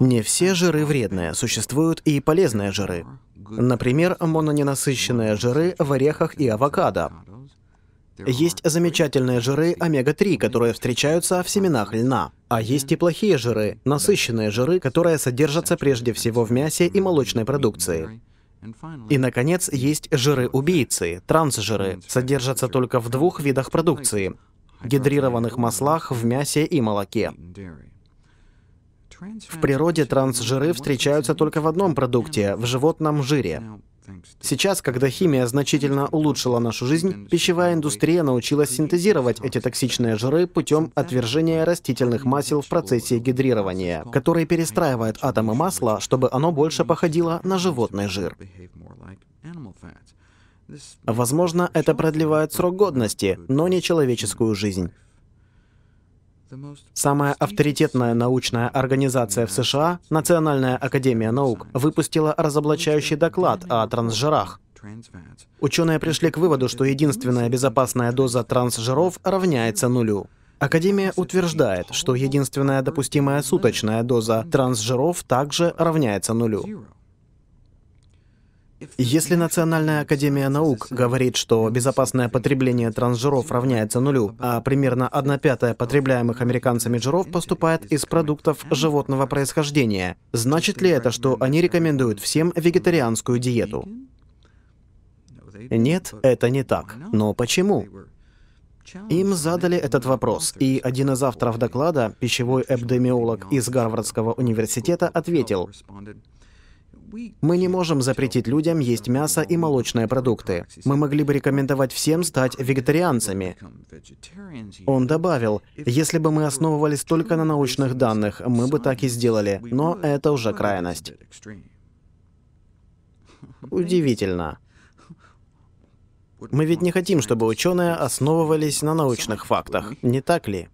Не все жиры вредные, существуют и полезные жиры. Например, мононенасыщенные жиры в орехах и авокадо. Есть замечательные жиры омега-3, которые встречаются в семенах льна. А есть и плохие жиры, насыщенные жиры, которые содержатся прежде всего в мясе и молочной продукции. И, наконец, есть жиры-убийцы, трансжиры, содержатся только в двух видах продукции – гидрированных маслах в мясе и молоке. В природе трансжиры встречаются только в одном продукте – в животном жире. Сейчас, когда химия значительно улучшила нашу жизнь, пищевая индустрия научилась синтезировать эти токсичные жиры путем отвержения растительных масел в процессе гидрирования, который перестраивает атомы масла, чтобы оно больше походило на животный жир. Возможно, это продлевает срок годности, но не человеческую жизнь. Самая авторитетная научная организация в США, Национальная академия наук, выпустила разоблачающий доклад о трансжирах. Ученые пришли к выводу, что единственная безопасная доза трансжиров равняется нулю. Академия утверждает, что единственная допустимая суточная доза трансжиров также равняется нулю. Если Национальная академия наук говорит, что безопасное потребление трансжиров равняется нулю, а примерно 1 пятая потребляемых американцами жиров поступает из продуктов животного происхождения, значит ли это, что они рекомендуют всем вегетарианскую диету? Нет, это не так. Но почему? Им задали этот вопрос, и один из авторов доклада, пищевой эпидемиолог из Гарвардского университета, ответил, мы не можем запретить людям есть мясо и молочные продукты. Мы могли бы рекомендовать всем стать вегетарианцами. Он добавил, если бы мы основывались только на научных данных, мы бы так и сделали, но это уже крайность. Удивительно. Мы ведь не хотим, чтобы ученые основывались на научных фактах, не так ли?